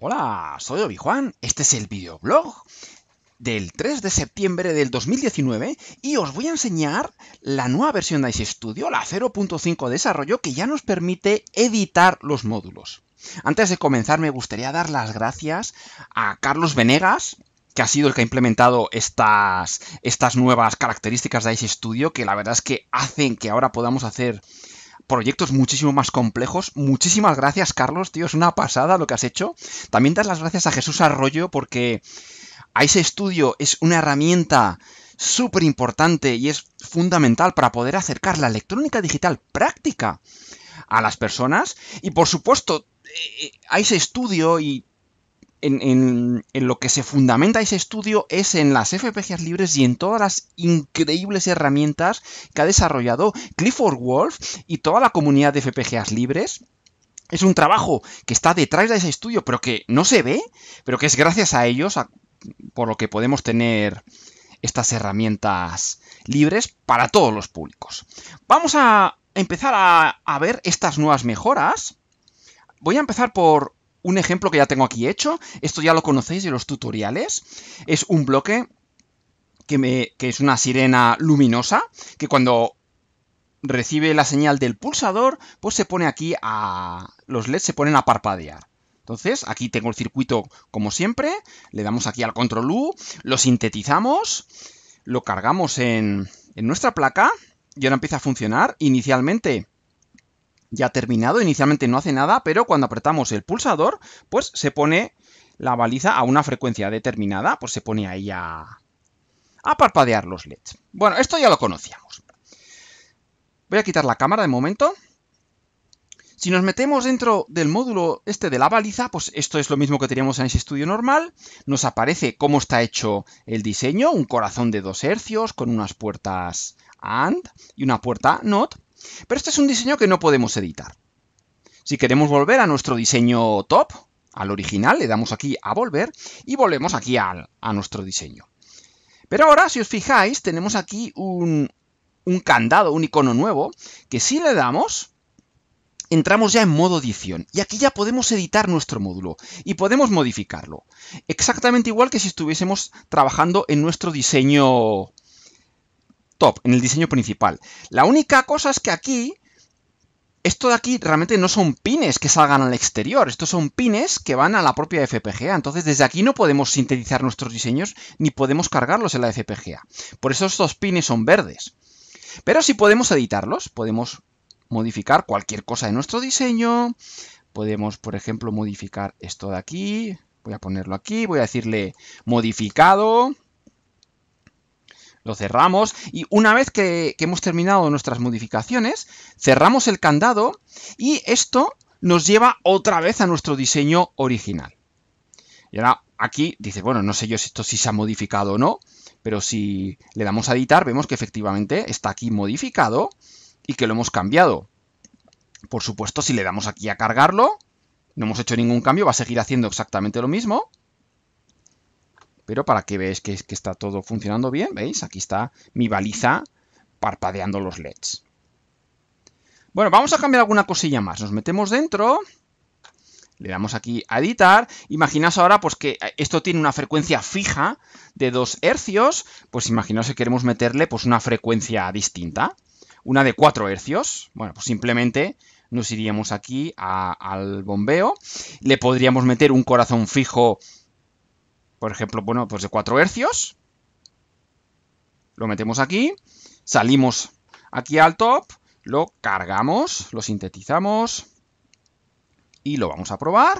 Hola, soy Obi-Juan, este es el videoblog del 3 de septiembre del 2019 y os voy a enseñar la nueva versión de Ice Studio, la 0.5 de desarrollo, que ya nos permite editar los módulos. Antes de comenzar me gustaría dar las gracias a Carlos Venegas, que ha sido el que ha implementado estas, estas nuevas características de Ice Studio, que la verdad es que hacen que ahora podamos hacer proyectos muchísimo más complejos. Muchísimas gracias, Carlos, tío, es una pasada lo que has hecho. También das las gracias a Jesús Arroyo porque ese estudio es una herramienta súper importante y es fundamental para poder acercar la electrónica digital práctica a las personas. Y por supuesto, eh, eh, ese estudio y en, lo que se fundamenta ese estudio es en las FPGAs libres y en todas las increíbles herramientas que ha desarrollado Clifford Wolf y toda la comunidad de FPGAs libres. Es un trabajo que está detrás de ese estudio, pero que no se ve, pero que es gracias a ellos por lo que podemos tener estas herramientas libres para todos los públicos. Vamos a empezar a ver estas nuevas mejoras. Voy a empezar por un ejemplo que ya tengo aquí hecho. Esto ya lo conocéis de los tutoriales. Es un bloque que, es una sirena luminosa que cuando recibe la señal del pulsador, pues se pone aquí a... los LEDs se ponen a parpadear. Entonces, aquí tengo el circuito como siempre, le damos aquí al control U, lo sintetizamos, lo cargamos en, en nuestra placa y ahora empieza a funcionar. Inicialmente ya terminado. Inicialmente no hace nada, pero cuando apretamos el pulsador, pues se pone la baliza a una frecuencia determinada, pues se pone ahí a, a parpadear los LEDs. Bueno, esto ya lo conocíamos. Voy a quitar la cámara de momento. Si nos metemos dentro del módulo este de la baliza, pues esto es lo mismo que teníamos en ese estudio normal. Nos aparece cómo está hecho el diseño, un corazón de dos hercios con unas puertas AND y una puerta NOT. Pero este es un diseño que no podemos editar. Si queremos volver a nuestro diseño top, al original, le damos aquí a volver y volvemos aquí a, a nuestro diseño. Pero ahora, si os fijáis, tenemos aquí un, un candado, un icono nuevo, que si le damos, entramos ya en modo edición. Y aquí ya podemos editar nuestro módulo y podemos modificarlo. Exactamente igual que si estuviésemos trabajando en nuestro diseño top, en el diseño principal. La única cosa es que aquí, esto de aquí realmente no son pines que salgan al exterior, estos son pines que van a la propia FPGA, entonces desde aquí no podemos sintetizar nuestros diseños ni podemos cargarlos en la FPGA. Por eso estos pines son verdes. Pero sí podemos editarlos, podemos modificar cualquier cosa de nuestro diseño, podemos por ejemplo modificar esto de aquí, voy a ponerlo aquí, voy a decirle modificado, lo cerramos y una vez que, hemos terminado nuestras modificaciones, cerramos el candado y esto nos lleva otra vez a nuestro diseño original. Y ahora aquí dice, bueno, no sé yo si esto sí se ha modificado o no, pero si le damos a editar vemos que efectivamente está aquí modificado y que lo hemos cambiado. Por supuesto, si le damos aquí a cargarlo, no hemos hecho ningún cambio, va a seguir haciendo exactamente lo mismo. Pero para que veáis que, está todo funcionando bien, ¿veis? Aquí está mi baliza parpadeando los LEDs. Bueno, vamos a cambiar alguna cosilla más. Nos metemos dentro, le damos aquí a editar. Imaginaos ahora pues que eh, esto tiene una frecuencia fija de 2 hercios, pues imaginaos que queremos meterle pues una frecuencia distinta, una de 4 hercios. Bueno, pues simplemente nos iríamos aquí al bombeo, le podríamos meter un corazón fijo por ejemplo, bueno, pues de 4 hercios. Lo metemos aquí. Salimos aquí al top. Lo cargamos, lo sintetizamos. Y lo vamos a probar.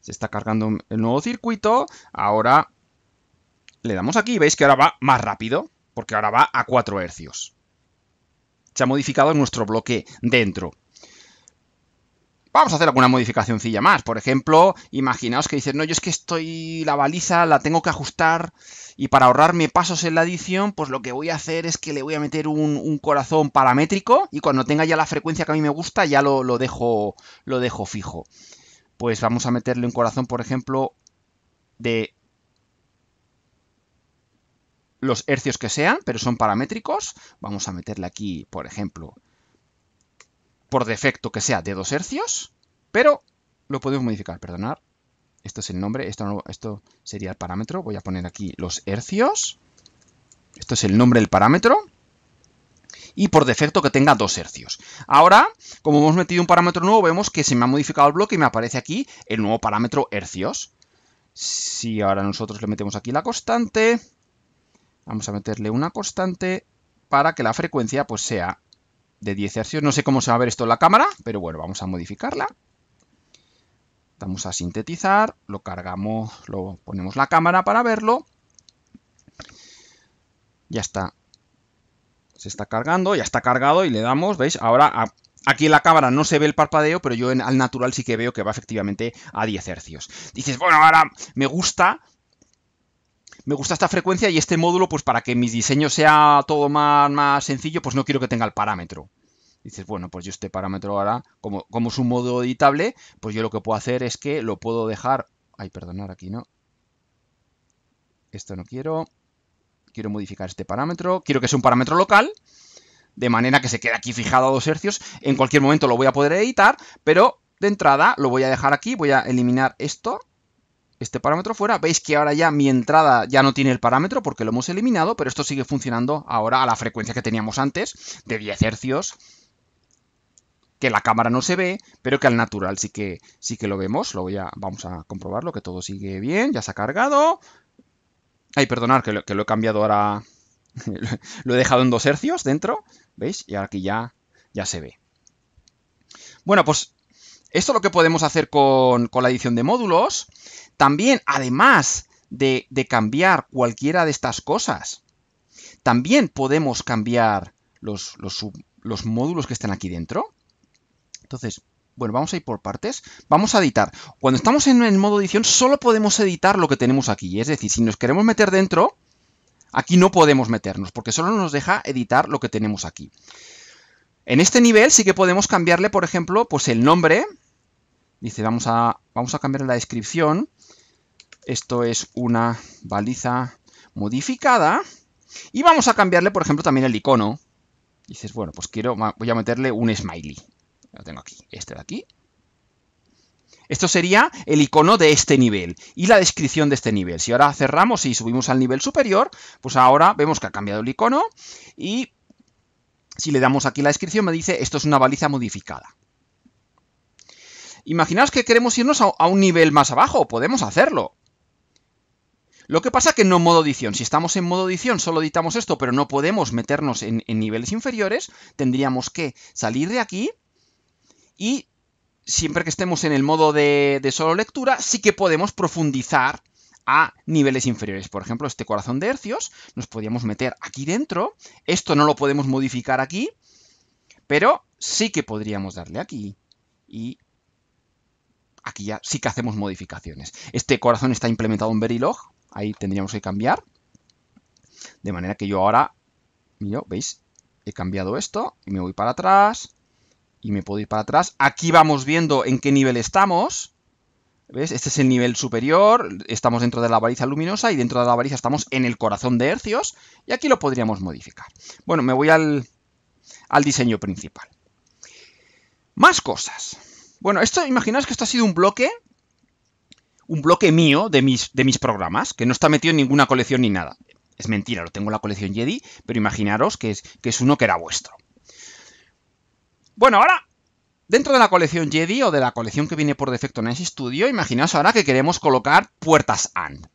Se está cargando el nuevo circuito. Ahora le damos aquí. Veis que ahora va más rápido. Porque ahora va a 4 hercios. Se ha modificado nuestro bloque dentro vamos a hacer alguna modificacióncilla más. Por ejemplo, imaginaos que dices, no, yo es que estoy, la baliza la tengo que ajustar y para ahorrarme pasos en la edición, pues lo que voy a hacer es que le voy a meter un, corazón paramétrico y cuando tenga ya la frecuencia que a mí me gusta, ya lo, dejo, lo dejo fijo. Pues vamos a meterle un corazón, por ejemplo, de los hercios que sean, pero son paramétricos. Vamos a meterle aquí, por ejemplo, por defecto que sea de dos hercios, pero lo podemos modificar, perdonar. Esto es el nombre, esto, esto sería el parámetro. Voy a poner aquí los hercios. Esto es el nombre del parámetro. Y por defecto que tenga dos hercios. Ahora, como hemos metido un parámetro nuevo, vemos que se me ha modificado el bloque y me aparece aquí el nuevo parámetro hercios. Si ahora nosotros le metemos aquí la constante, vamos a meterle una constante para que la frecuencia pues sea de 10 hercios. No sé cómo se va a ver esto en la cámara, pero bueno, vamos a modificarla. Vamos a sintetizar, lo cargamos, lo ponemos la cámara para verlo. Ya está. Se está cargando, ya está cargado y le damos, ¿veis? Ahora aquí en la cámara no se ve el parpadeo, pero yo en, al natural sí que veo que va efectivamente a 10 hercios. Dices, bueno, ahora me gusta me gusta esta frecuencia y este módulo, pues para que mi diseño sea todo más, más sencillo, pues no quiero que tenga el parámetro. Dices, bueno, pues yo este parámetro ahora, como, como es un modo editable, pues yo lo que puedo hacer es que lo puedo dejar... Ay, perdonar aquí no. Esto no quiero. Quiero modificar este parámetro. Quiero que sea un parámetro local de manera que se quede aquí fijado a dos hercios. En cualquier momento lo voy a poder editar, pero de entrada lo voy a dejar aquí, voy a eliminar esto este parámetro fuera. Veis que ahora ya mi entrada ya no tiene el parámetro porque lo hemos eliminado, pero esto sigue funcionando ahora a la frecuencia que teníamos antes, de 10 hercios, que la cámara no se ve, pero que al natural sí que, sí que lo vemos. ya vamos a comprobarlo, que todo sigue bien, ya se ha cargado. Ay, perdonar, que lo, he cambiado ahora... lo he dejado en 2 hercios dentro, ¿veis? Y aquí ya, ya se ve. Bueno, pues esto es lo que podemos hacer con, con la edición de módulos. También, además de, cambiar cualquiera de estas cosas, también podemos cambiar los, módulos que están aquí dentro. Entonces, bueno, vamos a ir por partes. Vamos a editar. Cuando estamos en el modo edición, solo podemos editar lo que tenemos aquí. Es decir, si nos queremos meter dentro, aquí no podemos meternos, porque solo nos deja editar lo que tenemos aquí. En este nivel sí que podemos cambiarle, por ejemplo, pues el nombre. Dice, vamos a, vamos a cambiar la descripción. Esto es una baliza modificada. Y vamos a cambiarle, por ejemplo, también el icono. Dices, bueno, pues quiero, voy a meterle un smiley. Lo tengo aquí, este de aquí. Esto sería el icono de este nivel y la descripción de este nivel. Si ahora cerramos y subimos al nivel superior, pues ahora vemos que ha cambiado el icono y si le damos aquí la descripción me dice esto es una baliza modificada. Imaginaos que queremos irnos a, un nivel más abajo, podemos hacerlo. Lo que pasa que no modo edición. Si estamos en modo edición, solo editamos esto, pero no podemos meternos en, niveles inferiores, tendríamos que salir de aquí y siempre que estemos en el modo de, solo lectura, sí que podemos profundizar a niveles inferiores. Por ejemplo, este corazón de hercios nos podríamos meter aquí dentro. Esto no lo podemos modificar aquí, pero sí que podríamos darle aquí. Y aquí ya sí que hacemos modificaciones. Este corazón está implementado en Verilog, Ahí tendríamos que cambiar. De manera que yo ahora, ¿veis? He cambiado esto y me voy para atrás. Y me puedo ir para atrás. Aquí vamos viendo en qué nivel estamos. ¿Ves? Este es el nivel superior, estamos dentro de la baliza luminosa y dentro de la baliza estamos en el corazón de hercios y aquí lo podríamos modificar. Bueno, me voy al, al diseño principal. Más cosas. Bueno, esto, imaginaos que esto ha sido un bloque un bloque mío de mis, de mis programas, que no está metido en ninguna colección ni nada. Es mentira, lo tengo en la colección Jedi, pero imaginaros que es, que es uno que era vuestro. Bueno, ahora, dentro de la colección Jedi o de la colección que viene por defecto en ese estudio, imaginaos ahora que queremos colocar puertas AND.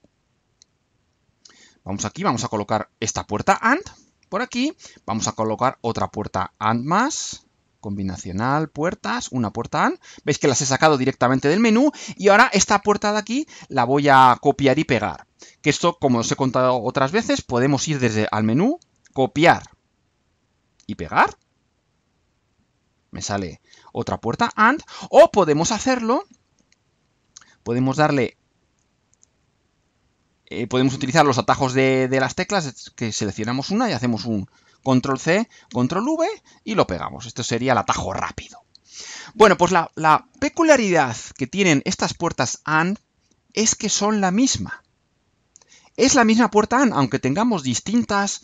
Vamos aquí, vamos a colocar esta puerta AND por aquí, vamos a colocar otra puerta AND más, combinacional, puertas, una puerta AND, Veis que las he sacado directamente del menú y ahora esta puerta de aquí la voy a copiar y pegar. Que esto, como os he contado otras veces, podemos ir desde al menú, copiar y pegar. Me sale otra puerta AND. O podemos hacerlo, podemos darle... Eh, podemos utilizar los atajos de, de las teclas, que seleccionamos una y hacemos un Control C, Control V y lo pegamos. Esto sería el atajo rápido. Bueno, pues la, peculiaridad que tienen estas puertas AND es que son la misma. Es la misma puerta AND, aunque tengamos distintas,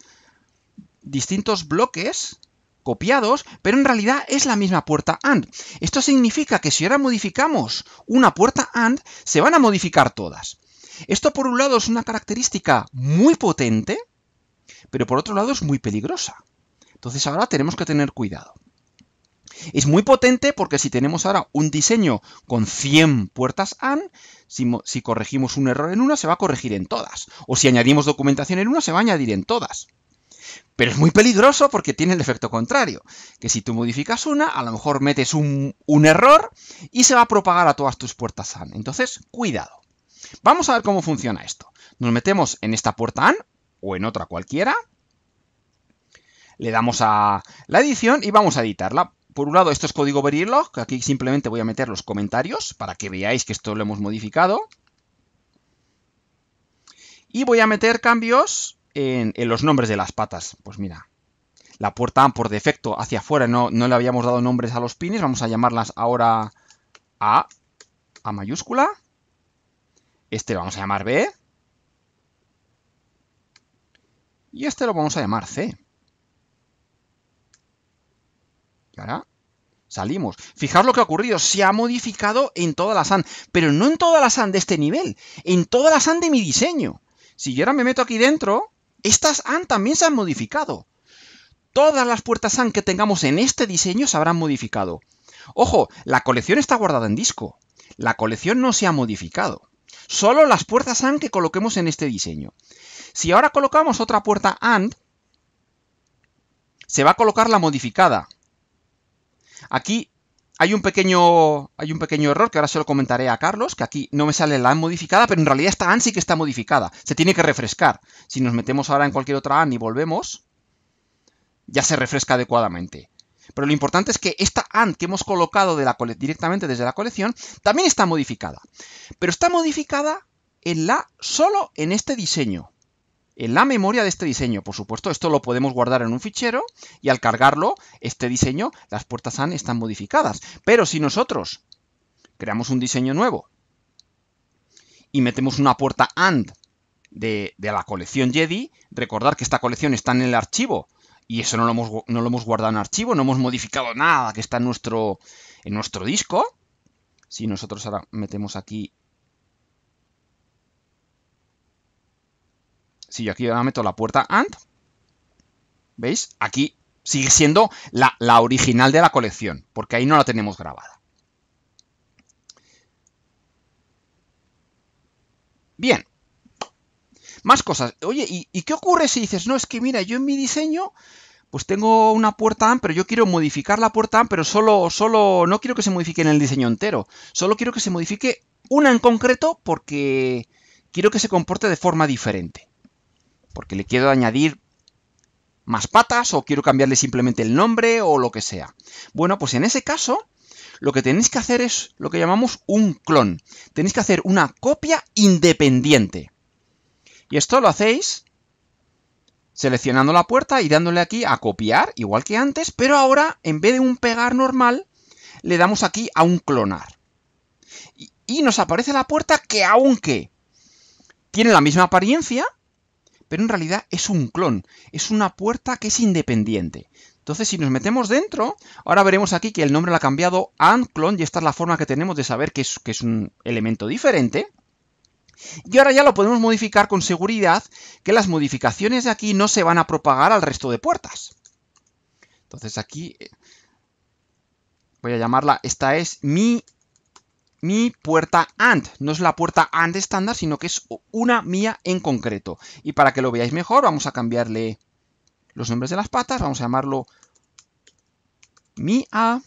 distintos bloques copiados, pero en realidad es la misma puerta AND. Esto significa que si ahora modificamos una puerta AND, se van a modificar todas. Esto por un lado es una característica muy potente, pero por otro lado es muy peligrosa. Entonces ahora tenemos que tener cuidado. Es muy potente porque si tenemos ahora un diseño con 100 puertas AN, si, corregimos un error en una, se va a corregir en todas. O si añadimos documentación en una, se va a añadir en todas. Pero es muy peligroso porque tiene el efecto contrario, que si tú modificas una, a lo mejor metes un, error y se va a propagar a todas tus puertas AN. Entonces, cuidado. Vamos a ver cómo funciona esto. Nos metemos en esta puerta AN, o en otra cualquiera. Le damos a la edición y vamos a editarla. Por un lado, esto es código que aquí simplemente voy a meter los comentarios para que veáis que esto lo hemos modificado. Y voy a meter cambios en, los nombres de las patas. Pues mira, la puerta por defecto hacia afuera, no, no, le habíamos dado nombres a los pines, vamos a llamarlas ahora A, A mayúscula. Este lo vamos a llamar B. Y este lo vamos a llamar C. Y ahora salimos. Fijaos lo que ha ocurrido. Se ha modificado en todas las AND. Pero no en todas las AND de este nivel. En todas las AND de mi diseño. Si yo ahora me meto aquí dentro, estas AND también se han modificado. Todas las puertas AND que tengamos en este diseño se habrán modificado. Ojo, la colección está guardada en disco. La colección no se ha modificado. Solo las puertas AND que coloquemos en este diseño. Si ahora colocamos otra puerta AND, se va a colocar la modificada. Aquí hay un pequeño, hay un pequeño error que ahora se lo comentaré a Carlos, que aquí no me sale la AND modificada, pero en realidad esta AND sí que está modificada. Se tiene que refrescar. Si nos metemos ahora en cualquier otra AND y volvemos, ya se refresca adecuadamente. Pero lo importante es que esta AND que hemos colocado directamente desde la colección también está modificada. Pero está modificada en la solo en este diseño. En la memoria de este diseño. Por supuesto, esto lo podemos guardar en un fichero y al cargarlo este diseño, las puertas AND están modificadas. Pero si nosotros creamos un diseño nuevo y metemos una puerta AND de, la colección Jedi, recordar que esta colección está en el archivo y eso no lo, hemos, no lo hemos guardado en archivo, no hemos modificado nada que está en nuestro, en nuestro disco. Si nosotros ahora metemos aquí si yo aquí ahora meto la puerta AND, ¿veis? Aquí sigue siendo la, original de la colección, porque ahí no la tenemos grabada. Bien. Más cosas. Oye, ¿y, qué ocurre si dices, no, es que mira, yo en mi diseño, pues tengo una puerta AND, pero yo quiero modificar la puerta AND, pero solo, solo, no quiero que se modifique en el diseño entero. Solo quiero que se modifique una en concreto porque quiero que se comporte de forma diferente porque le quiero añadir más patas o quiero cambiarle simplemente el nombre o lo que sea. Bueno, pues en ese caso lo que tenéis que hacer es lo que llamamos un clon. Tenéis que hacer una copia independiente. Y esto lo hacéis seleccionando la puerta y dándole aquí a copiar, igual que antes, pero ahora en vez de un pegar normal, le damos aquí a un clonar. Y, nos aparece la puerta que aunque tiene la misma apariencia, pero en realidad es un clon, es una puerta que es independiente. Entonces, si nos metemos dentro, ahora veremos aquí que el nombre lo ha cambiado a un clon y esta es la forma que tenemos de saber que es, que es un elemento diferente. Y ahora ya lo podemos modificar con seguridad que las modificaciones de aquí no se van a propagar al resto de puertas. Entonces aquí eh, voy a llamarla, esta es mi mi puerta AND. No es la puerta AND estándar, sino que es una mía en concreto. Y para que lo veáis mejor, vamos a cambiarle los nombres de las patas. Vamos a llamarlo mi A.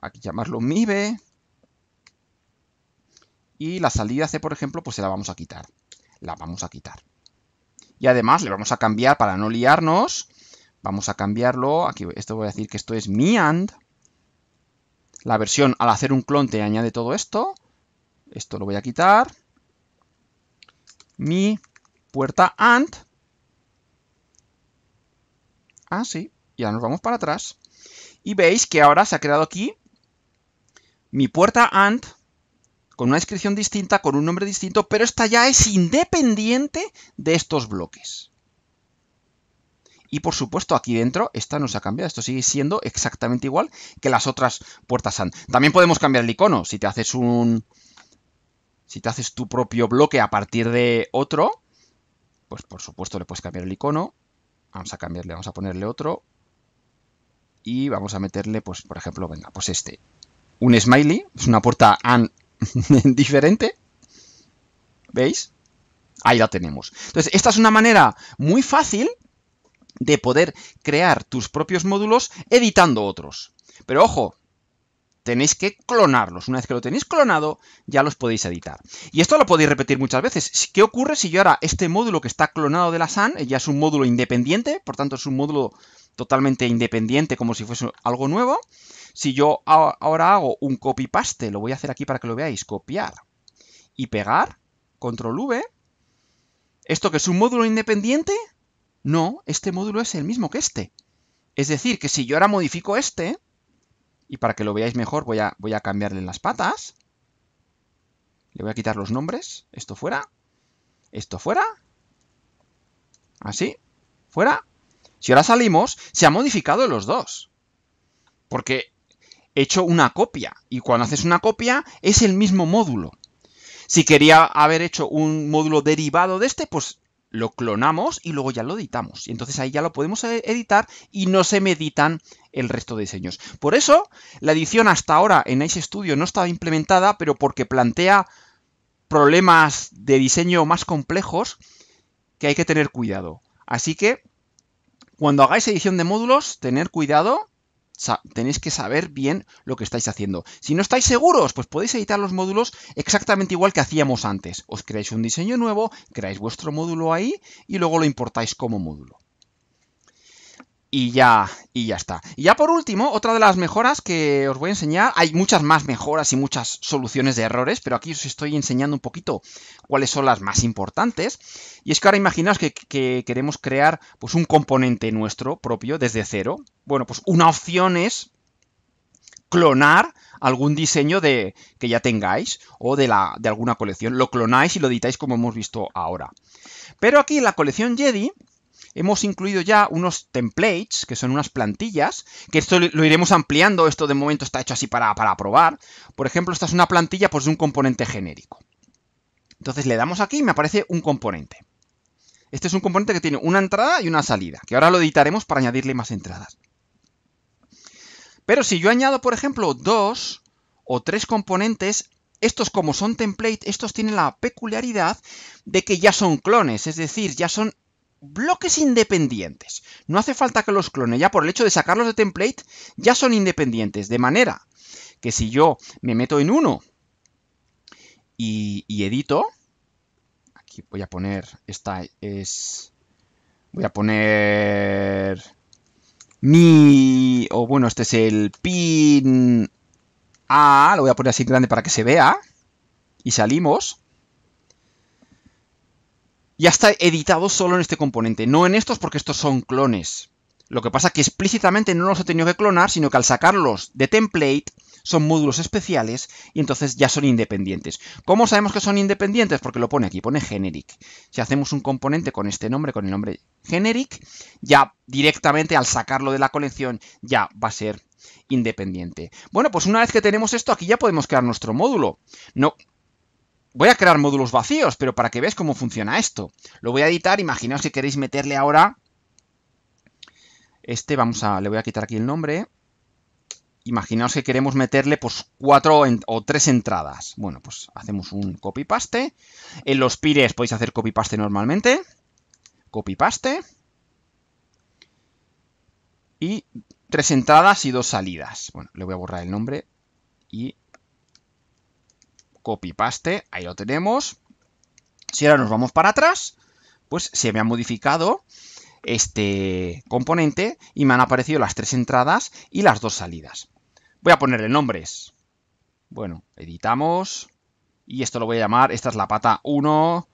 Aquí llamarlo mi B. Y la salida C, por ejemplo, pues se la vamos a quitar. La vamos a quitar. Y además le vamos a cambiar, para no liarnos, vamos a cambiarlo. Aquí, esto voy a decir que esto es mi AND la versión al hacer un clon te añade todo esto. Esto lo voy a quitar. Mi puerta AND. Ah, sí. ya nos vamos para atrás. Y veis que ahora se ha creado aquí mi puerta AND con una inscripción distinta, con un nombre distinto, pero esta ya es independiente de estos bloques. Y por supuesto, aquí dentro, esta no se ha cambiado. Esto sigue siendo exactamente igual que las otras puertas AND. También podemos cambiar el icono. Si te haces un... Si te haces tu propio bloque a partir de otro, pues por supuesto le puedes cambiar el icono. Vamos a cambiarle, vamos a ponerle otro. Y vamos a meterle, pues por ejemplo, venga, pues este. Un smiley, es una puerta AN diferente. ¿Veis? Ahí la tenemos. Entonces, esta es una manera muy fácil de poder crear tus propios módulos editando otros. Pero ojo, tenéis que clonarlos. Una vez que lo tenéis clonado, ya los podéis editar. Y esto lo podéis repetir muchas veces. ¿Qué ocurre si yo ahora este módulo que está clonado de la SAN, eh, ya es un módulo independiente, por tanto es un módulo totalmente independiente como si fuese algo nuevo? Si yo ahora hago un copy-paste, lo voy a hacer aquí para que lo veáis, copiar y pegar, control V, esto que es un módulo independiente, no, este módulo es el mismo que este. Es decir, que si yo ahora modifico este, y para que lo veáis mejor voy a, voy a cambiarle las patas, le voy a quitar los nombres, esto fuera, esto fuera, así, fuera. Si ahora salimos, se ha modificado los dos. Porque he hecho una copia, y cuando haces una copia es el mismo módulo. Si quería haber hecho un módulo derivado de este, pues lo clonamos y luego ya lo editamos. Y entonces ahí ya lo podemos e-, editar y no se me editan el resto de diseños. Por eso, la edición hasta ahora en Ice Studio no estaba implementada, pero porque plantea problemas de diseño más complejos que hay que tener cuidado. Así que, cuando hagáis edición de módulos, tener cuidado tenéis que saber bien lo que estáis haciendo. Si no estáis seguros, pues podéis editar los módulos exactamente igual que hacíamos antes. Os creáis un diseño nuevo, creáis vuestro módulo ahí y luego lo importáis como módulo y ya, y ya está. Y ya por último, otra de las mejoras que os voy a enseñar, hay muchas más mejoras y muchas soluciones de errores, pero aquí os estoy enseñando un poquito cuáles son las más importantes. Y es que ahora imaginaos que, queremos crear pues, un componente nuestro propio desde cero. Bueno, pues una opción es clonar algún diseño de, que ya tengáis o de, la, de alguna colección. Lo clonáis y lo editáis como hemos visto ahora. Pero aquí en la colección Jedi hemos incluido ya unos templates, que son unas plantillas, que esto lo iremos ampliando, esto de momento está hecho así para, para probar. Por ejemplo, esta es una plantilla pues, de un componente genérico. Entonces le damos aquí y me aparece un componente. Este es un componente que tiene una entrada y una salida, que ahora lo editaremos para añadirle más entradas. Pero si yo añado, por ejemplo, dos o tres componentes, estos como son template, estos tienen la peculiaridad de que ya son clones, es decir, ya son bloques independientes. No hace falta que los clone, ya por el hecho de sacarlos de template, ya son independientes. De manera que si yo me meto en uno y, edito, aquí voy a poner, esta es, voy a poner mi, o bueno, este es el pin A, lo voy a poner así grande para que se vea, y salimos, ya está editado solo en este componente, no en estos porque estos son clones. Lo que pasa es que explícitamente no los he tenido que clonar, sino que al sacarlos de template son módulos especiales y entonces ya son independientes. ¿Cómo sabemos que son independientes? Porque lo pone aquí, pone generic. Si hacemos un componente con este nombre, con el nombre generic, ya directamente al sacarlo de la colección ya va a ser independiente. Bueno, pues una vez que tenemos esto, aquí ya podemos crear nuestro módulo. No, Voy a crear módulos vacíos, pero para que veáis cómo funciona esto. Lo voy a editar, imaginaos que queréis meterle ahora... Este, vamos a... le voy a quitar aquí el nombre. Imaginaos que queremos meterle pues cuatro o tres entradas. Bueno, pues hacemos un copy-paste. En los pires podéis hacer copy-paste normalmente. Copy-paste. Y tres entradas y dos salidas. Bueno, le voy a borrar el nombre y copy-paste, ahí lo tenemos. Si ahora nos vamos para atrás, pues se me ha modificado este componente y me han aparecido las tres entradas y las dos salidas. Voy a ponerle nombres. Bueno, editamos y esto lo voy a llamar, esta es la pata 1,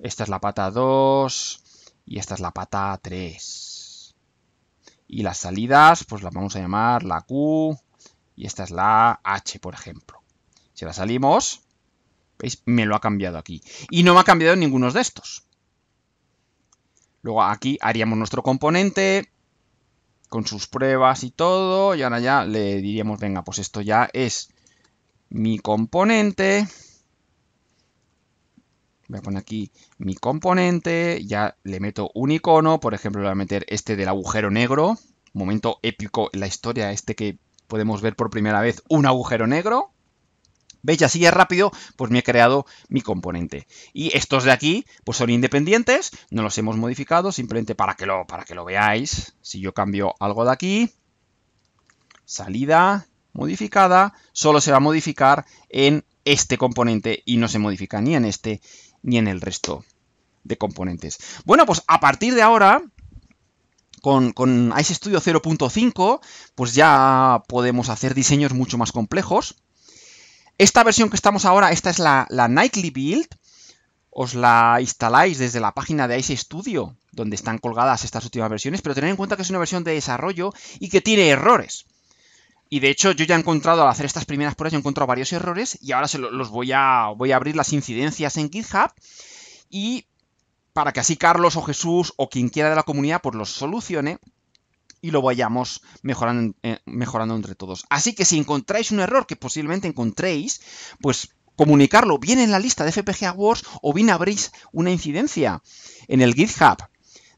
esta es la pata 2 y esta es la pata 3. Y las salidas, pues las vamos a llamar la Q y esta es la H, por ejemplo. Si la salimos, ¿veis? Me lo ha cambiado aquí. Y no me ha cambiado ninguno de estos. Luego aquí haríamos nuestro componente con sus pruebas y todo. Y ahora ya le diríamos, venga, pues esto ya es mi componente. Voy a poner aquí mi componente. Ya le meto un icono. Por ejemplo, le voy a meter este del agujero negro. Momento épico en la historia este que podemos ver por primera vez un agujero negro. ¿Veis? Así es rápido, pues me he creado mi componente. Y estos de aquí, pues son independientes, no los hemos modificado, simplemente para que lo, para que lo veáis. Si yo cambio algo de aquí, salida modificada, solo se va a modificar en este componente y no se modifica ni en este ni en el resto de componentes. Bueno, pues a partir de ahora, con, con Ice Studio 0.5, pues ya podemos hacer diseños mucho más complejos. Esta versión que estamos ahora, esta es la, Nightly Build. Os la instaláis desde la página de Ice Studio, donde están colgadas estas últimas versiones, pero tened en cuenta que es una versión de desarrollo y que tiene errores. Y de hecho, yo ya he encontrado, al hacer estas primeras pruebas, yo he encontrado varios errores y ahora se los voy a, voy a abrir las incidencias en GitHub y para que así Carlos o Jesús o quien quiera de la comunidad pues los solucione y lo vayamos eh, mejorando, entre todos. Así que si encontráis un error que posiblemente encontréis, pues comunicarlo bien en la lista de FPG Awards o bien abrís una incidencia en el GitHub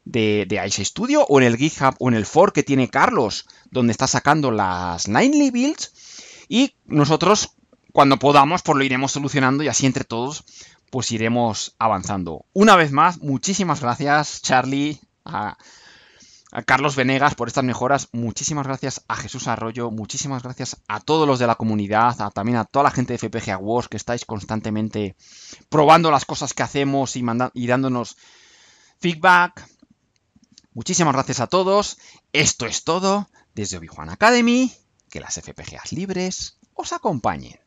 de, Ice Studio o en el GitHub o en el for que tiene Carlos, donde está sacando las Nightly Builds. Y nosotros, cuando podamos, pues lo iremos solucionando y así entre todos, pues iremos avanzando. Una vez más, muchísimas gracias, Charlie, a, Carlos Venegas por estas mejoras. Muchísimas gracias a Jesús Arroyo, muchísimas gracias a todos los de la comunidad, también a toda la gente de FPG Awards que estáis constantemente probando las cosas que hacemos y, y dándonos feedback. Muchísimas gracias a todos. Esto es todo desde obi Academy. Que las FPGAs libres os acompañen.